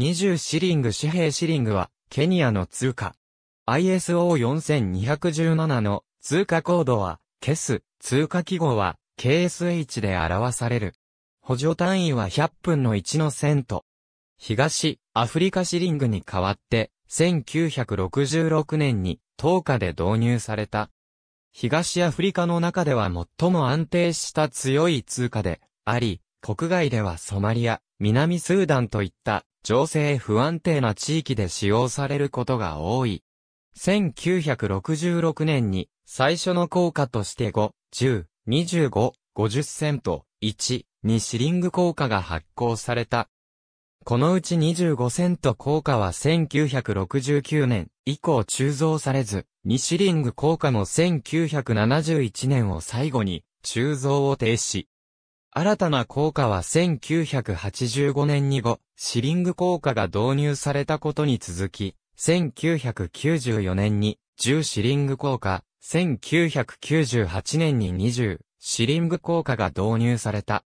20シリング紙幣シリングは、ケニアの通貨。ISO4217 の通貨コードは、ケス、通貨記号は、KSH で表される。補助単位は100分の1のセント。東、アフリカシリングに代わって、1966年に、10日で導入された。東アフリカの中では最も安定した強い通貨で、あり、国外ではソマリア、南スーダンといった情勢不安定な地域で使用されることが多い。1966年に最初の効果として5、10、25、50セント、1、2シリング効果が発行された。このうち25セント効果は1969年以降鋳造されず、2シリング効果も1971年を最後に鋳造を停止。新たな効果は1985年に後、シリング効果が導入されたことに続き、1994年に10シリング効果、1998年に20シリング効果が導入された。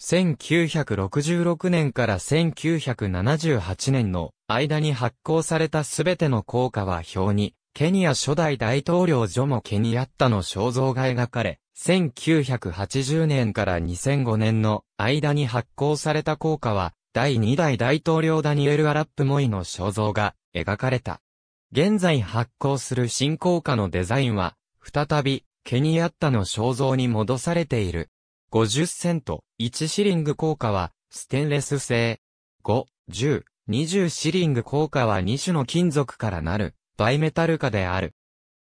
1966年から1978年の間に発行されたすべての効果は表にケニア初代大統領ジョモ・ケニアッタの肖像が描かれ、1980年から2005年の間に発行された効果は、第2代大統領ダニエル・アラップ・モイの肖像が描かれた。現在発行する新効果のデザインは、再び、ケニアッタの肖像に戻されている。50セント、1シリング効果は、ステンレス製。5、10、20シリング効果は2種の金属からなる、バイメタル化である。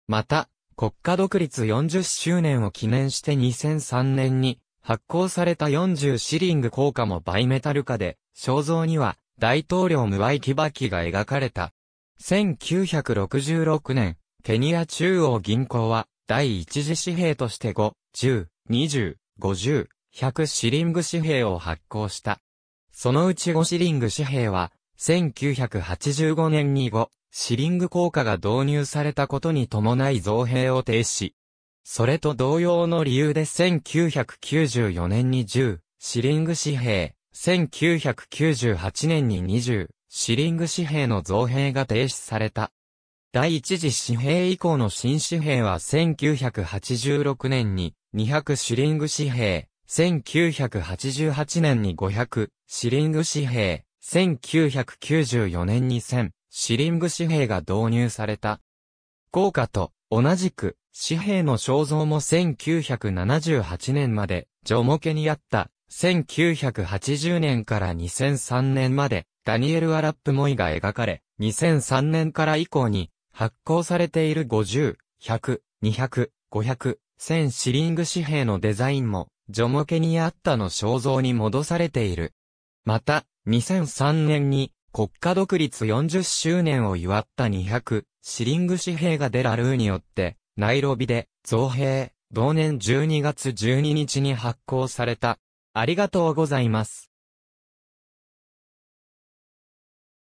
また、国家独立40周年を記念して2003年に発行された40シリング硬貨もバイメタル化で、肖像には大統領ムワイキバキが描かれた。1966年、ケニア中央銀行は第一次紙幣として5、10、20、50、100シリング紙幣を発行した。そのうち5シリング紙幣は、1985年に5、シリング効果が導入されたことに伴い造幣を停止。それと同様の理由で1994年に10、シリング紙幣、1998年に20、シリング紙幣の造幣が停止された。第一次紙幣以降の新紙幣は1986年に200シリング紙幣、1988年に500シリング紙幣、1994年に1000シリング紙幣が導入された。豪華と同じく紙幣の肖像も1978年までジョモケにあった1980年から2003年までダニエル・アラップ・モイが描かれ2003年から以降に発行されている50、100、200、500、1000シリング紙幣のデザインもジョモケにあったの肖像に戻されている。また、2003年に国家独立40周年を祝った200シリング紙幣がデラルーによって、ナイロビで造幣、同年12月12日に発行された。ありがとうございます。